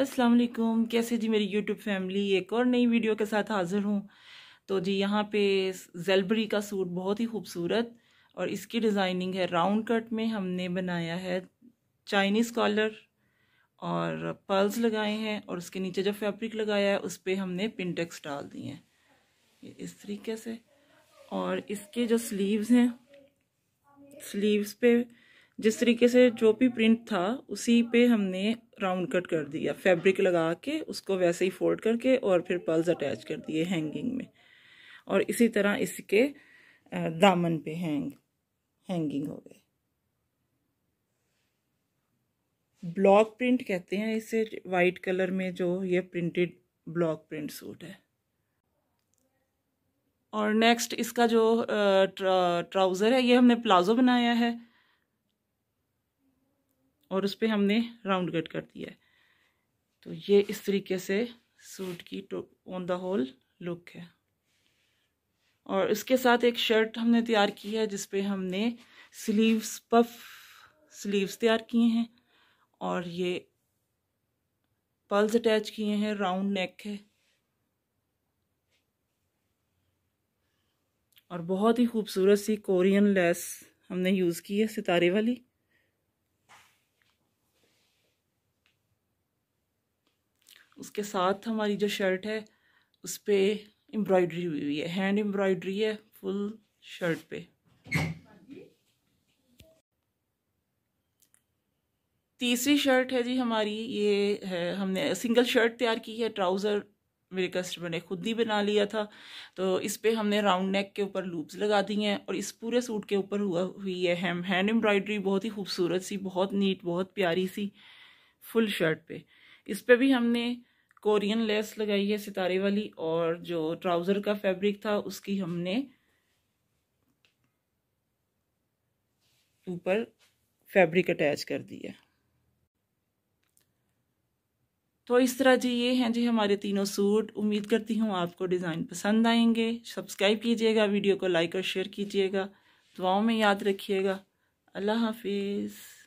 अस्सलाम वालेकुम कैसे जी मेरी यूट्यूब फैमिली एक और नई वीडियो के साथ हाज़िर हूँ तो जी यहाँ पे जेलबरी का सूट बहुत ही खूबसूरत और इसकी डिज़ाइनिंग है राउंड कट में हमने बनाया है चाइनीज़ कॉलर और पर्ल्स लगाए हैं और उसके नीचे जो फैब्रिक लगाया है उस पर हमने पिनटेक्स डाल दिए हैं इस तरीके से और इसके जो स्लीव्स हैं स्लीव्स पे जिस तरीके से जो भी प्रिंट था उसी पे हमने राउंड कट कर दिया फैब्रिक लगा के उसको वैसे ही फोल्ड करके और फिर पर्ल्स अटैच कर दिए हैंगिंग में और इसी तरह इसके दामन पे हैंग हैंगिंग हो गए ब्लॉक प्रिंट कहते हैं इसे वाइट कलर में जो ये प्रिंटेड ब्लॉक प्रिंट सूट है और नेक्स्ट इसका जो ट्राउज़र है ये हमने प्लाजो बनाया है और उस पर हमने राउंड कट कर दिया है तो ये इस तरीके से सूट की ऑन द होल लुक है और इसके साथ एक शर्ट हमने तैयार की है जिसपे हमने स्लीव्स पफ स्लीव्स तैयार किए हैं और ये पल्स अटैच किए हैं राउंड नेक है और बहुत ही खूबसूरत सी कोरियन लेस हमने यूज़ की है सितारे वाली उसके साथ हमारी जो शर्ट है उस पर एम्ब्रॉयडरी हुई हुई है हैंड एम्ब्रॉयडरी है फुल शर्ट पे तीसरी शर्ट है जी हमारी ये है हमने सिंगल शर्ट तैयार की है ट्राउज़र मेरे कस्टमर ने खुद ही बना लिया था तो इस पर हमने राउंड नेक के ऊपर लूप्स लगा दी हैं और इस पूरे सूट के ऊपर हुआ हुई है हेम हैंड एम्ब्रॉयडरी बहुत ही खूबसूरत सी बहुत नीट बहुत प्यारी सी फुल शर्ट पे इस पर भी हमने कोरियन लेस लगाई है सितारे वाली और जो ट्राउज़र का फैब्रिक था उसकी हमने ऊपर फैब्रिक अटैच कर दिया तो इस तरह जी ये हैं जी हमारे तीनों सूट उम्मीद करती हूँ आपको डिज़ाइन पसंद आएंगे सब्सक्राइब कीजिएगा वीडियो को लाइक और शेयर कीजिएगा दुआओं में याद रखिएगा अल्लाह हाफिज़